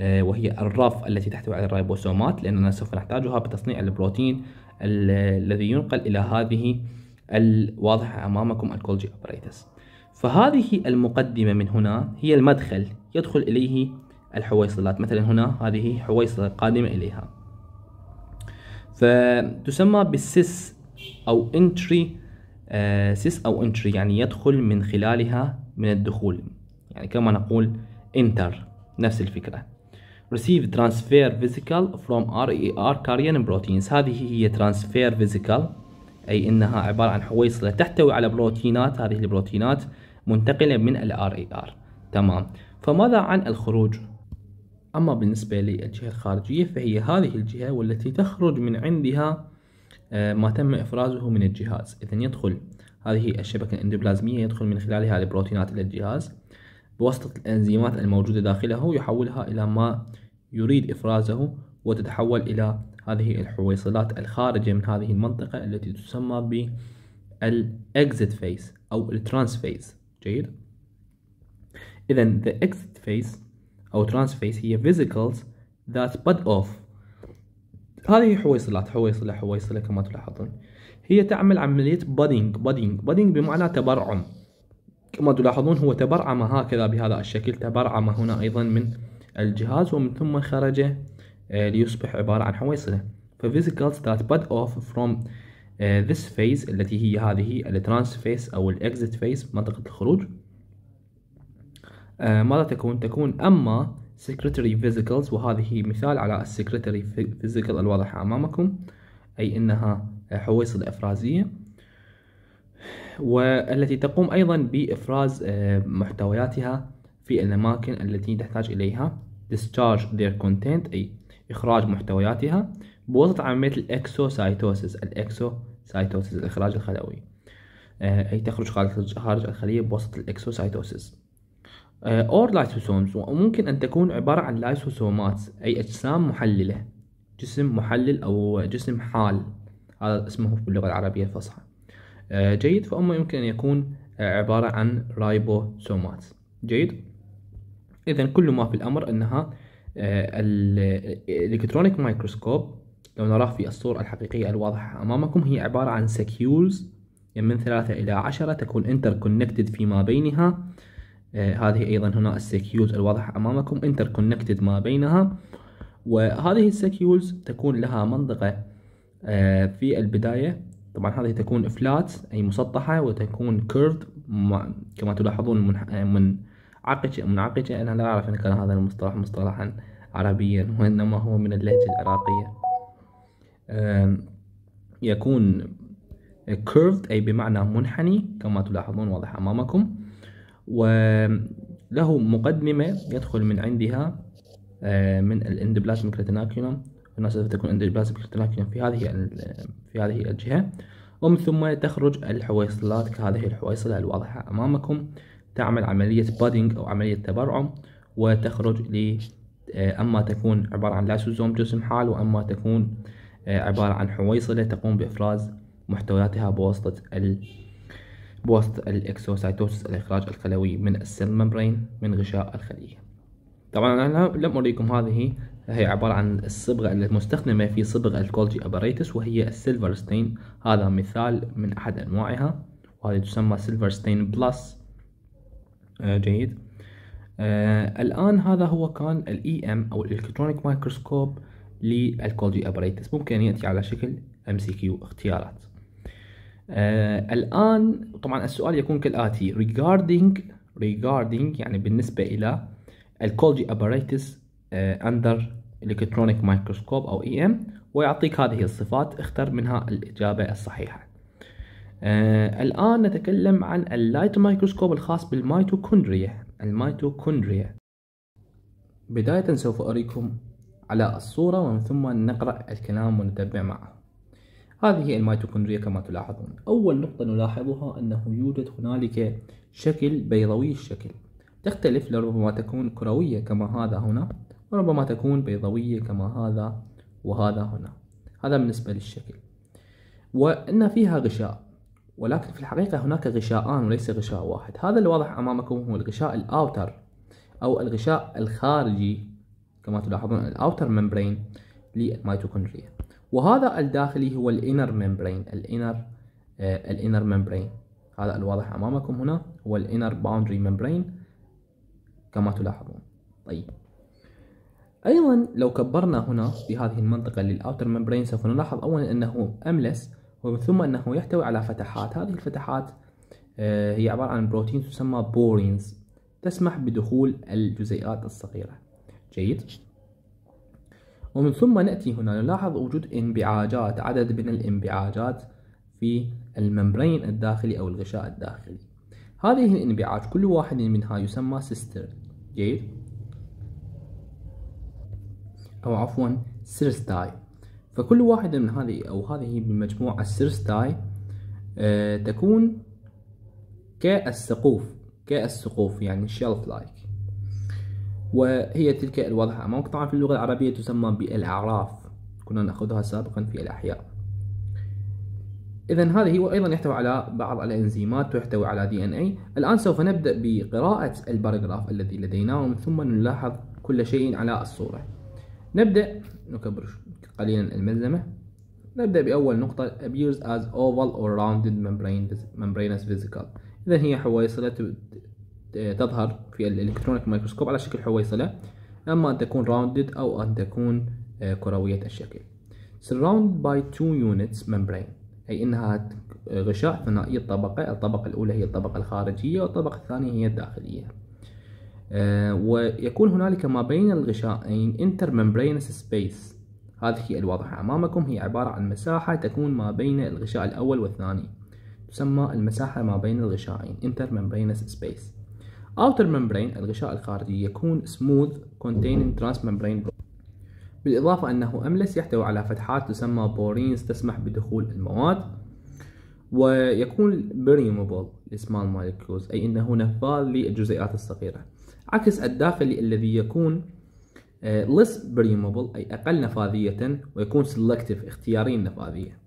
وهي الرف التي تحتوي على الريبوسومات لأننا سوف نحتاجها بتصنيع البروتين الذي ينقل إلى هذه الواضحة أمامكم الكولجي أوبريتس فهذه المقدمة من هنا هي المدخل يدخل إليه الحويصلات مثلا هنا هذه حويصلة قادمة إليها فتسمى بالسيس أو entry سيس آه، أو انتري يعني يدخل من خلالها من الدخول يعني كما نقول انتر نفس الفكرة receive transfer ار from ار carrier proteins هذه هي transfer فيزيكال أي أنها عبارة عن حويصلة تحتوي على بروتينات هذه البروتينات منتقلة من ال ار تمام فماذا عن الخروج أما بالنسبة للجهة الخارجية فهي هذه الجهة والتي تخرج من عندها آه، ما تم إفرازه من الجهاز إذا يدخل هذه الشبكة الإندوبلازمية يدخل من خلالها البروتينات إلى الجهاز بواسطة الإنزيمات الموجودة داخله يحولها إلى ما يريد إفرازه وتتحول إلى هذه الحويصلات الخارجة من هذه المنطقة التي تسمى exit فيس أو الترانس فيس جيد إذا the exit phase أو trans phase هي vesicles that bud off هذه حويصلات حويصلة حويصلة كما تلاحظون هي تعمل عملية بادينج بادينج بادينج بمعنى تبرعم كما تلاحظون هو تبرعم هكذا بهذا الشكل تبرعم هنا أيضا من الجهاز ومن ثم خرج آه، ليصبح عبارة عن حويصلة ففيزيكلز that bud off from آه، this phase التي هي هذه الترانس فيس أو الاكزيت فيس منطقة الخروج آه، ماذا تكون؟ تكون أما secretary vesicles وهذه مثال على السكرتري physical الواضحة أمامكم أي أنها حويصة إفرازية والتي تقوم أيضا بإفراز آه، محتوياتها في الأماكن التي تحتاج إليها discharge their content أي إخراج محتوياتها بواسطة عملية الإكسوسايتوسيس الإكسوسايتوسيس الإخراج الخلوي آه، أي تخرج خارج الخلية بواسطة الإكسوسايتوسيس اور آه، لايسوسومز وممكن ان تكون عباره عن لايسوسومات اي اجسام محلله جسم محلل او جسم حال هذا اسمه باللغه العربيه الفصحى آه، جيد فاما يمكن ان يكون آه، عباره عن رايبوسومات جيد اذا كل ما في الامر انها الالكترونيك مايكروسكوب لو نراه في الصورة الحقيقية الواضحة أمامكم هي عبارة عن سكيولز يعني من ثلاثة إلى عشرة تكون انتر كونكتد فيما بينها آه، هذه أيضا هنا السيكيوز الواضحة أمامكم انتر كونكتد ما بينها وهذه السيكيوز تكون لها منطقة آه، في البداية طبعا هذه تكون فلات أي مسطحة وتكون كيرفد كما تلاحظون من عقجة آه، منعقجة أنا لا أعرف أن كان هذا المصطلح مصطلحا عربيا وإنما هو من اللهجة العراقية يكون curved أي بمعنى منحني كما تلاحظون واضح أمامكم وله مقدمة يدخل من عندها آه، من الاندوبلازم كريتيناكيوم بالمناسبة تكون اندوبلازم كريتيناكيوم في هذه في هذه الجهة ومن ثم تخرج الحويصلات كهذه الحويصلة الواضحة أمامكم تعمل عملية بادينج أو عملية تبرعم وتخرج ل آه، أما تكون عبارة عن لاسوزوم جسم حال وأما تكون آه، عبارة عن حويصلة تقوم بإفراز محتوياتها بواسطة بوست الإكسوسايتوسس الإخراج الخلوي من السيل ممبرين من غشاء الخلية طبعا أنا لم أريكم هذه هي عبارة عن الصبغة المستخدمة في صبغ الكولجي أباريتس وهي السيلفر ستين هذا مثال من أحد أنواعها وهذه تسمى سيلفر ستين بلس جيد آه الآن هذا هو كان الـ EM أو الإلكترونيك مايكروسكوب للكولجي أباريتس ممكن يأتي على شكل MCQ اختيارات آه الآن طبعا السؤال يكون كالآتي regarding regarding يعني بالنسبة إلى الكولجي apparatus آه under electronic microscope أو EM ويعطيك هذه الصفات اختر منها الإجابة الصحيحة آه الآن نتكلم عن اللايت مايكروسكوب الخاص بالميتوكوندريا الميتوكوندريا بداية سوف أريكم على الصورة ومن ثم نقرأ الكلام ونتبع معه هذه الميتوكوندريا كما تلاحظون أول نقطة نلاحظها أنه يوجد هنالك شكل بيضوي الشكل تختلف لربما تكون كروية كما هذا هنا وربما تكون بيضوية كما هذا وهذا هنا هذا بالنسبة للشكل وأن فيها غشاء ولكن في الحقيقة هناك غشاءان وليس غشاء واحد هذا الواضح أمامكم هو الغشاء الأوتر أو الغشاء الخارجي كما تلاحظون الأوتر ممبرين للميتوكوندريا وهذا الداخلي هو الانر ممبرين الانر آه، الانر ممبرين هذا الواضح امامكم هنا هو الانر باوندري ممبرين كما تلاحظون طيب ايضا لو كبرنا هنا في هذه المنطقه للاوتر ممبرين سوف نلاحظ اولا انه املس ومن ثم انه يحتوي على فتحات هذه الفتحات آه، هي عباره عن بروتين تسمى بورينز تسمح بدخول الجزيئات الصغيره جيد ومن ثم نأتي هنا نلاحظ وجود انبعاجات عدد من الانبعاجات في الممبرين الداخلي أو الغشاء الداخلي هذه الانبعاج كل واحد منها يسمى سيستر جيد أو عفوا سيرستاي فكل واحد من هذه أو هذه بالمجموعة آه، السيرستاي تكون كالسقوف كالسقوف يعني شيلف لايك وهي تلك الواضحة أمامك طبعا في اللغة العربية تسمى بالأعراف كنا نأخذها سابقا في الأحياء إذا هذه وأيضا يحتوي على بعض الإنزيمات تحتوي على دي إن إي الآن سوف نبدأ بقراءة الباراجراف الذي لدينا ومن ثم نلاحظ كل شيء على الصورة نبدأ نكبر قليلا الملزمة نبدأ بأول نقطة appears as oval or rounded membranous vesicle إذا هي حويصلة تظهر في الإلكترونيك مايكروسكوب على شكل حويصلة أما أن تكون راوندد أو أن تكون آه، كروية الشكل surrounded by تو units membrane أي أنها آه، غشاء ثنائي الطبقة الطبقة الأولى هي الطبقة الخارجية والطبقة الثانية هي الداخلية آه، ويكون هنالك ما بين الغشائين intermembranous space هذه الواضحة أمامكم هي عبارة عن مساحة تكون ما بين الغشاء الأول والثاني تسمى المساحة ما بين الغشائين intermembranous space outer membrane الغشاء الخارجي يكون smooth containing transmembrane بالإضافة أنه أملس يحتوي على فتحات تسمى بورينز تسمح بدخول المواد ويكون permeable لسمال مولكيولز أي أنه نفاذ للجزيئات الصغيرة عكس الداخلي الذي يكون آه، less permeable أي أقل نفاذية ويكون selective اختياري النفاذية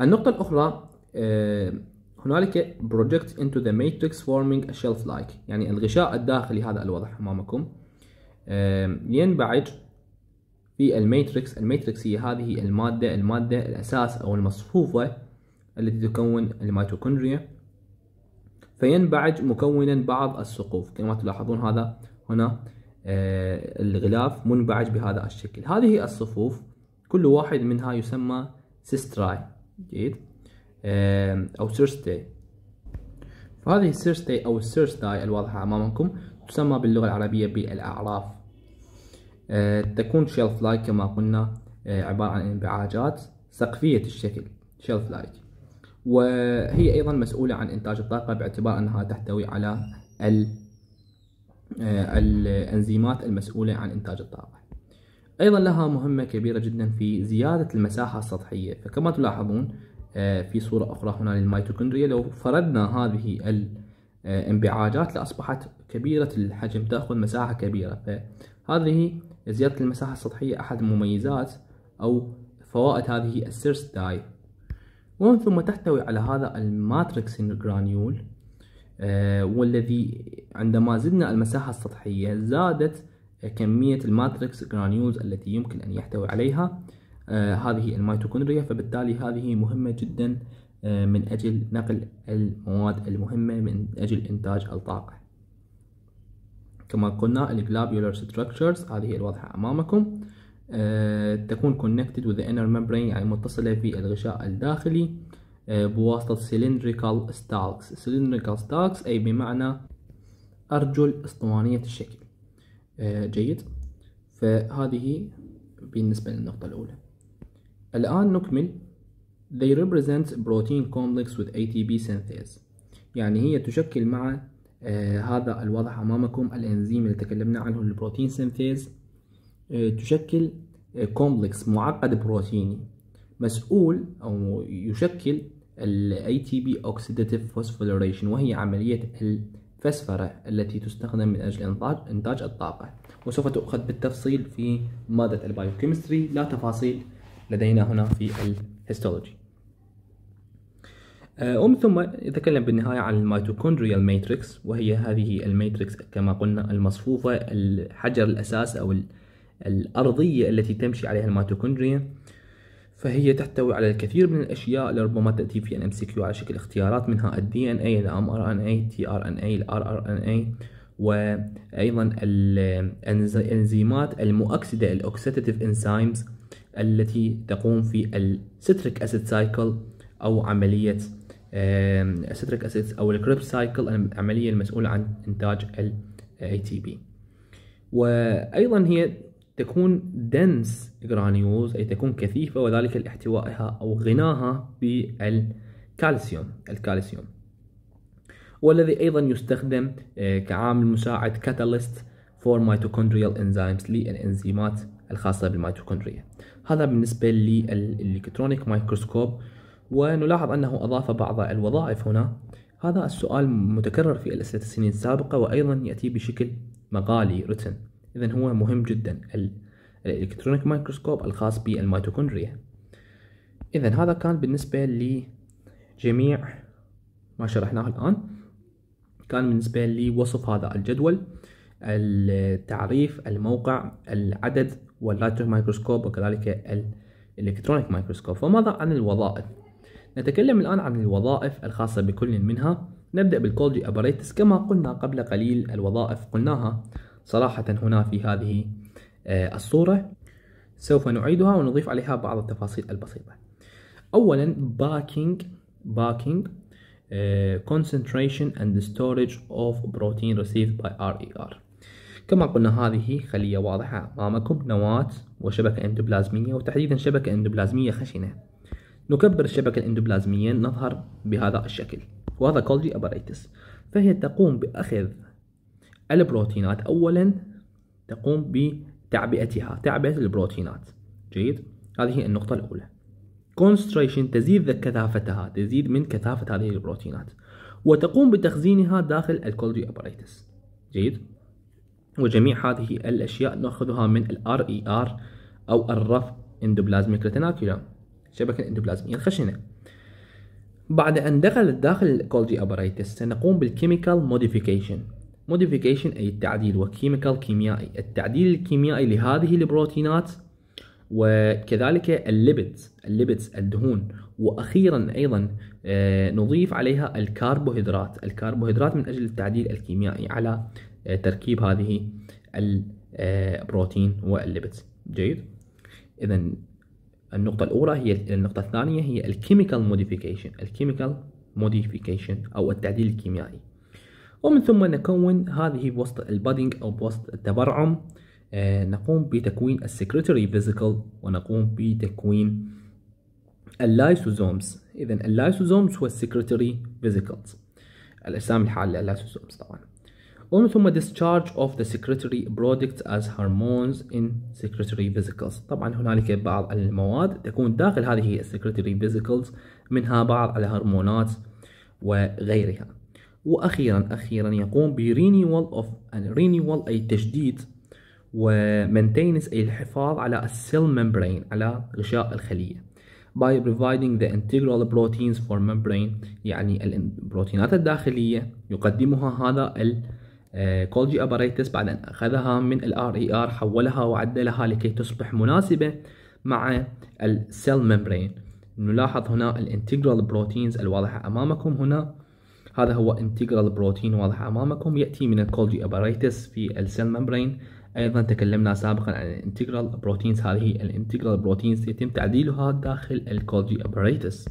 النقطة الأخرى آه، هنالك project into the matrix forming a shelf like يعني الغشاء الداخلي هذا الوضع امامكم ينبعج في الماتريكس الماتريكس هي هذه المادة المادة الأساس أو المصفوفة التي تكون الميتوكوندريا فينبعج مكونا بعض السقوف كما تلاحظون هذا هنا آه، الغلاف منبعج بهذا الشكل هذه الصفوف كل واحد منها يسمى سيستراي جيد أو search فهذه السيرش داي أو السيرش داي الواضحة أمامكم تسمى باللغة العربية بالأعراف آه، تكون شيلف لايك كما قلنا آه، عبارة عن انبعاجات سقفية الشكل شيلف لايك وهي أيضا مسؤولة عن إنتاج الطاقة باعتبار أنها تحتوي على آه، الأنزيمات المسؤولة عن إنتاج الطاقة أيضا لها مهمة كبيرة جدا في زيادة المساحة السطحية فكما تلاحظون آه، في صورة أخرى هنا للميتوكوندريا لو فردنا هذه الانبعاجات آه، لأصبحت كبيرة الحجم تأخذ مساحة كبيرة فهذه زيادة المساحة السطحية أحد مميزات أو فوائد هذه السيرس داي ومن ثم تحتوي على هذا الماتريكس الجرانيول آه، والذي عندما زدنا المساحة السطحية زادت كمية الماتريكس جرانيولز التي يمكن أن يحتوي عليها آه، هذه الميتوكوندريا فبالتالي هذه مهمة جدا آه، من أجل نقل المواد المهمة من أجل إنتاج الطاقة كما قلنا الجلابيولار ستراكشرز هذه الواضحة أمامكم آه، تكون connected with the inner membrane يعني متصلة في الغشاء الداخلي بواسطة cylindrical stalks cylindrical stalks أي بمعنى أرجل اسطوانية الشكل جيد فهذه بالنسبة للنقطة الأولى الآن نكمل They represent protein complex with ATP synthase يعني هي تشكل مع آه هذا الواضح أمامكم الإنزيم اللي تكلمنا عنه البروتين سينثيز آه تشكل آه كومبلكس معقد بروتيني مسؤول أو يشكل الـ ATP oxidative phosphorylation وهي عملية الفسفرة التي تستخدم من أجل إنتاج, إنتاج الطاقة وسوف تؤخذ بالتفصيل في مادة البايوكيمستري لا تفاصيل لدينا هنا في الهيستولوجي ومن آه، ثم يتكلم بالنهاية عن الميتوكوندريال ماتريكس وهي هذه الماتريكس كما قلنا المصفوفة الحجر الأساس أو الأرضية التي تمشي عليها الميتوكوندريا فهي تحتوي على الكثير من الأشياء لربما تأتي في الام سي كيو على شكل اختيارات منها تي DNA ان mRNA الار tRNA ان rRNA وأيضا الأنزيمات المؤكسدة الأوكسيتاتيف انزيمز التي تقوم في الستريك اسيد سايكل او عمليه الستريك اسيد او الكريب سايكل العمليه المسؤوله عن انتاج ال ATP وايضا هي تكون دنس جرانيولز أي تكون كثيفة وذلك لاحتوائها أو غناها بالكالسيوم الكالسيوم والذي أيضا يستخدم آه، كعامل مساعد كاتاليست for mitochondrial enzymes للإنزيمات الخاصة بالميتوكوندريا هذا بالنسبة للإلكترونيك مايكروسكوب ونلاحظ أنه أضاف بعض الوظائف هنا هذا السؤال متكرر في الأسئلة السنين السابقة وأيضا يأتي بشكل مقالي رتن إذا هو مهم جدا الإلكترونيك مايكروسكوب الخاص بالميتوكوندريا إذا هذا كان بالنسبة لجميع ما شرحناه الآن كان بالنسبة لوصف هذا الجدول التعريف الموقع العدد واللايتر مايكروسكوب وكذلك الالكترونيك مايكروسكوب وماذا عن الوظائف نتكلم الآن عن الوظائف الخاصة بكل منها نبدأ بالكولجي أبريتس كما قلنا قبل قليل الوظائف قلناها صراحة هنا في هذه آه، الصورة سوف نعيدها ونضيف عليها بعض التفاصيل البسيطة أولا باكينج آه، باكينج concentration and storage of protein received by RER e كما قلنا هذه خلية واضحة أمامكم نواة وشبكة اندوبلازمية وتحديدا شبكة اندوبلازمية خشنة نكبر الشبكة الاندوبلازمية نظهر بهذا الشكل وهذا كولجي أباريتس فهي تقوم بأخذ البروتينات أولا تقوم بتعبئتها تعبئة البروتينات جيد هذه هي النقطة الأولى كونستريشن تزيد كثافتها تزيد من كثافة هذه البروتينات وتقوم بتخزينها داخل الكولجي أباريتس جيد وجميع هذه الأشياء نأخذها من ال RER e أو الرف اندوبلازميك ريتيناكيولا شبكة الإندوبلازمية الخشنة بعد أن دخلت داخل الكولجي أبريتس سنقوم بالكيميكال موديفيكيشن موديفيكيشن أي التعديل وكيميكال كيميائي التعديل الكيميائي لهذه البروتينات وكذلك الليبيدز الليبيدز الدهون واخيرا ايضا آه، نضيف عليها الكربوهيدرات الكربوهيدرات من اجل التعديل الكيميائي على تركيب هذه البروتين آه، والليبيدز جيد اذا النقطة الأولى هي النقطة الثانية هي الكيميكال موديفيكيشن الكيميكال موديفيكيشن أو التعديل الكيميائي ومن ثم نكون هذه بوسط البادينج أو بوسط التبرعم آه، نقوم بتكوين السكرتري فيزيكال ونقوم بتكوين اللايسوزومز إذا اللايسوزومز هو السكرتري فيزيكالز الأجسام الحالة لللايسوزومز طبعا ومن ثم discharge of the secretory products as hormones in secretory vesicles طبعا هنالك بعض المواد تكون داخل هذه السكرتري vesicles منها بعض الهرمونات وغيرها واخيرا اخيرا يقوم ب renewal of renewal اي تجديد ومينتينس اي الحفاظ على السيل ممبرين على غشاء الخليه by providing the integral proteins for membrane يعني البروتينات الداخلية يقدمها هذا كولجي آه، أباريتس بعدين أخذها من الار اي ار e حولها وعدلها لكي تصبح مناسبة مع السيل ميمبرين نلاحظ هنا الانتجرال بروتينز الواضحة أمامكم هنا هذا هو انتجرال بروتين واضح أمامكم يأتي من الكولجي أباريتس في السيل ميمبرين أيضا تكلمنا سابقا عن الانتجرال بروتينز هذه الانتجرال بروتينز يتم تعديلها داخل الكولجي أباريتس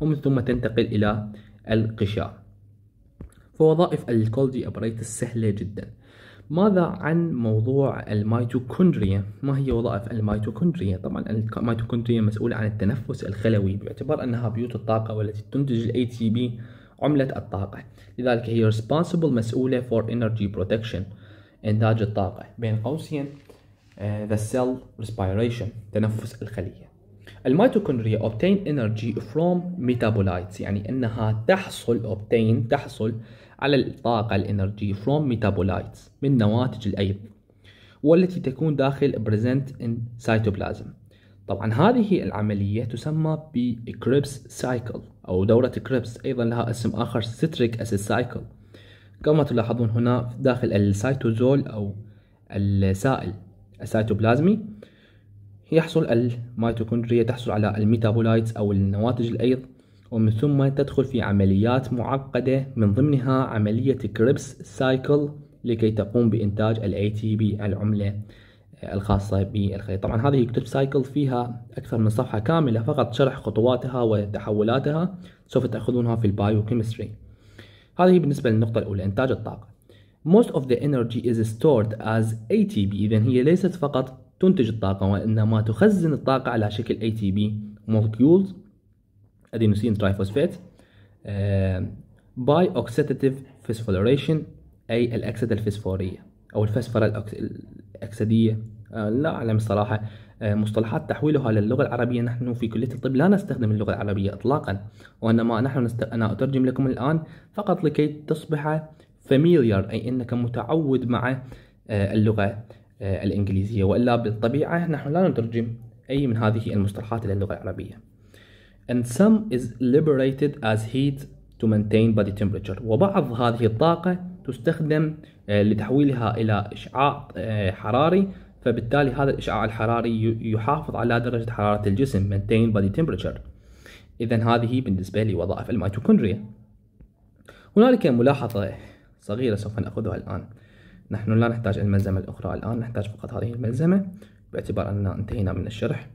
ومن ثم تنتقل إلى الغشاء فوظائف الكولدي أبريتس سهلة جدا ماذا عن موضوع الميتوكوندريا؟ ما هي وظائف الميتوكوندريا؟ طبعا الميتوكوندريا مسؤولة عن التنفس الخلوي باعتبار أنها بيوت الطاقة والتي تنتج الـ ATP عملة الطاقة لذلك هي responsible مسؤولة for energy protection إنتاج الطاقة بين قوسين uh, the cell respiration تنفس الخلية الميتوكوندريا obtain energy from metabolites يعني أنها تحصل obtain تحصل على الطاقة الإنرجي from metabolites من نواتج الأيض والتي تكون داخل present in cytoplasm طبعا هذه العملية تسمى ب Krebs cycle أو دورة Krebs أيضا لها اسم آخر citric acid cycle كما تلاحظون هنا داخل السيتوزول أو السائل السيتوبلازمي يحصل الميتوكوندريا تحصل على الميتابولايتس أو النواتج الأيض ومن ثم تدخل في عمليات معقدة من ضمنها عملية كريبس سايكل لكي تقوم بإنتاج الـ ATP العملة آه، الخاصة بالخليط طبعا هذه كريبس سايكل فيها أكثر من صفحة كاملة فقط شرح خطواتها وتحولاتها سوف تأخذونها في البايو كيمستري هذه بالنسبة للنقطة الأولى إنتاج الطاقة Most of the energy is stored as ATP إذا هي ليست فقط تنتج الطاقة وإنما تخزن الطاقة على شكل ATP molecules adenosine triphosphate باي uh, by oxidative phosphorylation أي الأكسدة الفسفورية أو الفسفرة الأكسدية آه، لا أعلم الصراحة آه، مصطلحات تحويلها للغة العربية نحن في كلية الطب لا نستخدم اللغة العربية إطلاقا وإنما نحن نست... أنا أترجم لكم الآن فقط لكي تصبح familiar أي أنك متعود مع آه، اللغة الإنجليزية وإلا بالطبيعة نحن لا نترجم أي من هذه المصطلحات إلى اللغة العربية and some is liberated as heat to maintain body temperature وبعض هذه الطاقة تستخدم آه، لتحويلها إلى إشعاع آه، حراري فبالتالي هذا الإشعاع الحراري يحافظ على درجة حرارة الجسم maintain body temperature إذا هذه بالنسبة لوظائف الميتوكوندريا هنالك ملاحظة صغيرة سوف نأخذها الآن نحن لا نحتاج الملزمة الأخرى الآن نحتاج فقط هذه الملزمة باعتبار أننا انتهينا من الشرح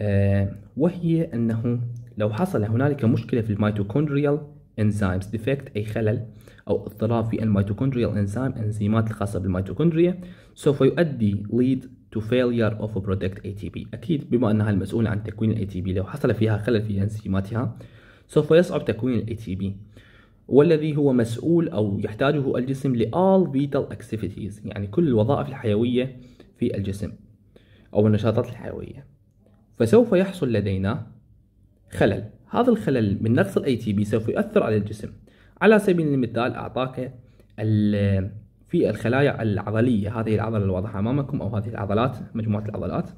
آه، وهي أنه لو حصل هنالك مشكلة في الميتوكوندريال انزيمز ديفكت أي خلل أو اضطراب في الميتوكوندريال انزيم انزيمات الخاصة بالميتوكوندريا سوف يؤدي lead to failure of product ATP أكيد بما أنها المسؤولة عن تكوين الاي تي بي لو حصل فيها خلل في انزيماتها سوف يصعب تكوين الاي تي بي والذي هو مسؤول أو يحتاجه الجسم ل all vital activities يعني كل الوظائف الحيوية في الجسم أو النشاطات الحيوية فسوف يحصل لدينا خلل هذا الخلل من نقص الاي تي بي سوف يؤثر على الجسم على سبيل المثال اعطاك في الخلايا العضليه هذه العضله الواضحه امامكم او هذه العضلات مجموعه العضلات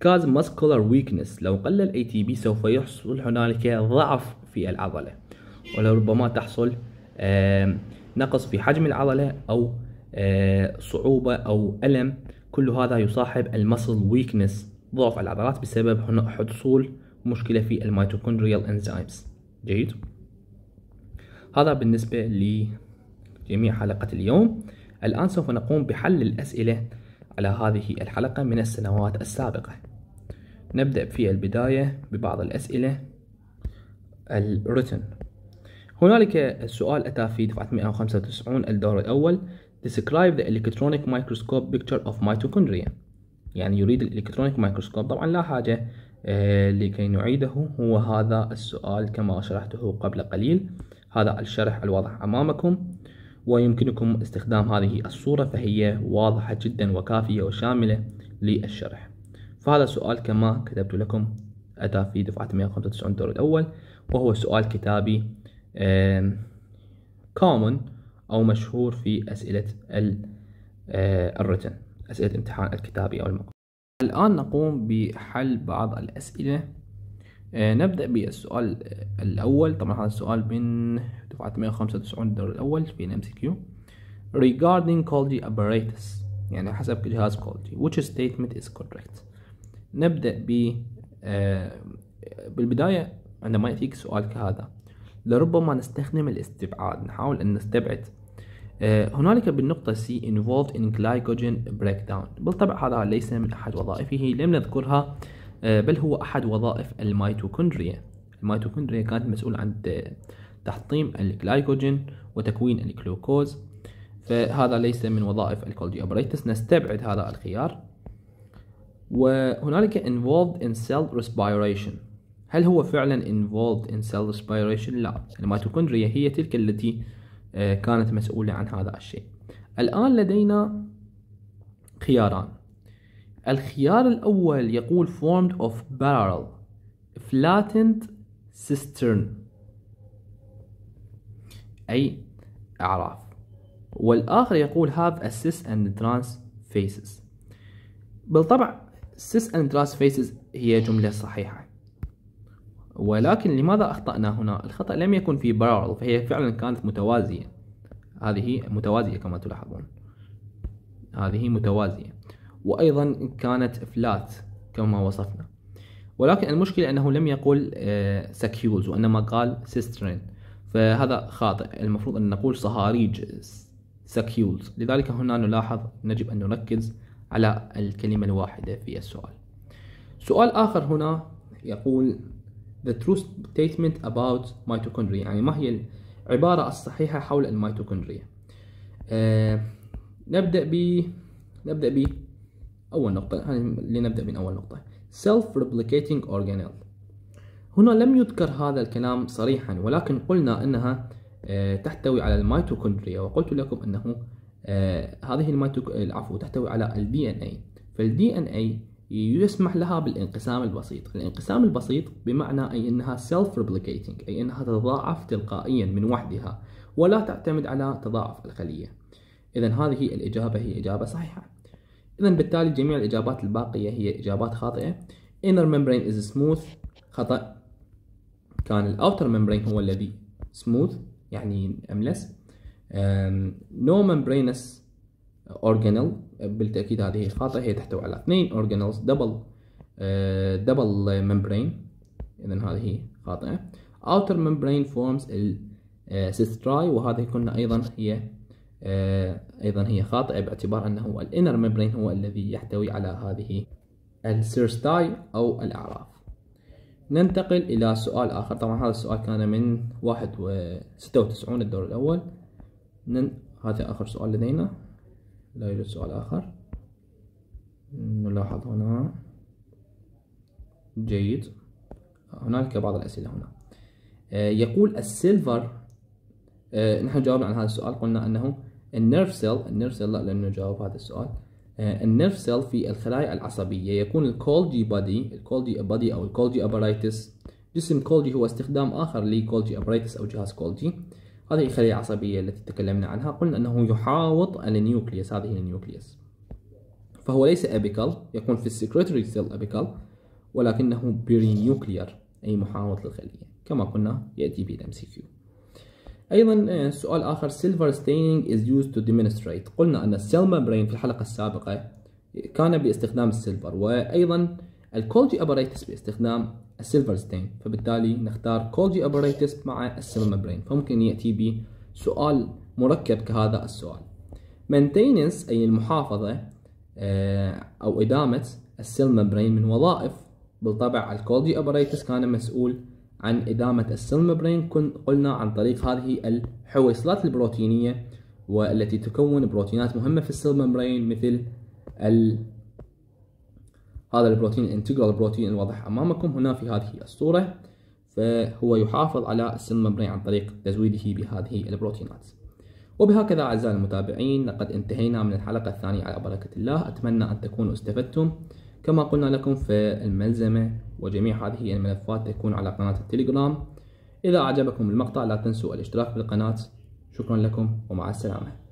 كاز muscular ويكنس لو قل الاي تي بي سوف يحصل هنالك ضعف في العضله ولربما تحصل نقص في حجم العضله او آه، صعوبه او الم كل هذا يصاحب المسل ويكنس ضعف العضلات بسبب حصول مشكلة في الميتوكوندريال انزيمز جيد هذا بالنسبة لجميع حلقة اليوم الآن سوف نقوم بحل الأسئلة على هذه الحلقة من السنوات السابقة نبدأ في البداية ببعض الأسئلة الريتن هنالك السؤال أتى في دفعة 195 الدور الأول Describe the electronic microscope picture of mitochondria يعني يريد الإلكترونيك مايكروسكوب طبعا لا حاجة آه، لكي نعيده هو هذا السؤال كما شرحته قبل قليل هذا الشرح الواضح أمامكم ويمكنكم استخدام هذه الصورة فهي واضحة جدا وكافية وشاملة للشرح فهذا السؤال كما كتبت لكم أتى في دفعة 195 الدور الأول وهو سؤال كتابي كومن أو مشهور في أسئلة الرتن آه، أسئلة الامتحان الكتابي أو المقالي الآن نقوم بحل بعض الأسئلة آه، نبدأ بالسؤال الأول طبعا هذا السؤال من دفعة 195 الدور الأول في الام سي كيو regarding Golgi apparatus يعني حسب جهاز Golgi which statement is correct نبدأ ب آه، بالبداية عندما يأتيك سؤال كهذا لربما نستخدم الاستبعاد نحاول أن نستبعد آه، هنالك بالنقطة C involved in glycogen breakdown بالطبع هذا ليس من أحد وظائفه لم نذكرها آه، بل هو أحد وظائف الميتوكوندريا الميتوكوندريا كانت مسؤولة عن تحطيم الجلايكوجين وتكوين الجلوكوز فهذا ليس من وظائف الكولديوبريتس نستبعد هذا الخيار وهنالك involved in cell respiration هل هو فعلا involved in cell respiration؟ لا الميتوكوندريا هي تلك التي آه، كانت مسؤولة عن هذا الشيء الآن لدينا خياران الخيار الأول يقول formed of barrel flattened cistern أي أعراف والآخر يقول have a cis and trans faces بالطبع cis and trans faces هي جملة صحيحة ولكن لماذا أخطأنا هنا؟ الخطأ لم يكن في بارل فهي فعلا كانت متوازية هذه متوازية كما تلاحظون هذه متوازية وأيضا كانت فلات كما وصفنا ولكن المشكلة أنه لم يقل سكيولز آه، وإنما قال سيسترين فهذا خاطئ المفروض أن نقول صهاريج سكيولز لذلك هنا نلاحظ نجب أن نركز على الكلمة الواحدة في السؤال سؤال آخر هنا يقول the true statement about mitochondria يعني ما هي العبارة الصحيحة حول الميتوكوندريا آه نبدأ ب نبدأ ب أول نقطة يعني لنبدأ من أول نقطة self replicating organelle هنا لم يذكر هذا الكلام صريحا ولكن قلنا أنها آه تحتوي على الميتوكوندريا وقلت لكم أنه آه هذه الميتوكوندريا عفوا تحتوي على الدي ان اي فالدي ان اي يسمح لها بالانقسام البسيط الانقسام البسيط بمعنى أي أنها self replicating أي أنها تتضاعف تلقائيا من وحدها ولا تعتمد على تضاعف الخلية إذا هذه الإجابة هي إجابة صحيحة إذا بالتالي جميع الإجابات الباقية هي إجابات خاطئة inner membrane is smooth خطأ كان الاوتر membrane هو الذي smooth يعني املس um, no membraneous اورجانيل بالتاكيد هذه خاطئه هي تحتوي على اثنين اورجانيلز دبل دبل ممبرين اذا هذه خاطئه outer membrane forms السيستراي آه، وهذه كنا ايضا هي آه، ايضا هي خاطئه باعتبار انه الانر ممبرين هو الذي يحتوي على هذه السيرستاي او الاعراف ننتقل الى سؤال اخر طبعا هذا السؤال كان من واحد وستة وتسعون الدور الاول هذا اخر سؤال لدينا لا يوجد سؤال آخر نلاحظ هنا جيد هنالك بعض الأسئلة هنا آه، يقول السيلفر آه، نحن جاوبنا عن هذا السؤال قلنا أنه النيرف سيل النيرف سيل لا لم نجاوب هذا السؤال آه، النيرف سيل في الخلايا العصبية يكون الكولجي بادي الكولجي بادي أو الكولجي أبرايتس جسم كولجي هو استخدام آخر لكولجي أبرايتس أو جهاز كولجي هذه الخلية العصبية التي تكلمنا عنها قلنا أنه يحاوط النيوكليس هذه النيوكليس فهو ليس أبيكال يكون في السكرتري سيل أبيكال ولكنه برينيوكليار أي محاوط للخلية كما قلنا يأتي بـ MCQ أيضا سؤال آخر silver staining is used to demonstrate قلنا أن السيل مبرين في الحلقة السابقة كان باستخدام السيلفر وأيضا الكولجي أبريتس باستخدام السيلفر ستين فبالتالي نختار كولجي أبريتس مع السيلفر مبرين فممكن يأتي بي سؤال مركب كهذا السؤال maintenance أي المحافظة آه، أو إدامة السيل مبرين من وظائف بالطبع الكولجي أبريتس كان مسؤول عن إدامة السيل مبرين قلنا عن طريق هذه الحويصلات البروتينية والتي تكون بروتينات مهمة في السيل ممبرين مثل هذا البروتين الانتجرال بروتين الواضح امامكم هنا في هذه الصوره فهو يحافظ على السيل ممبرين عن طريق تزويده بهذه البروتينات وبهكذا أعزائي المتابعين لقد انتهينا من الحلقة الثانية على بركة الله أتمنى أن تكونوا استفدتم كما قلنا لكم فالملزمة وجميع هذه الملفات تكون على قناة التليجرام إذا أعجبكم المقطع لا تنسوا الاشتراك بالقناة شكرا لكم ومع السلامة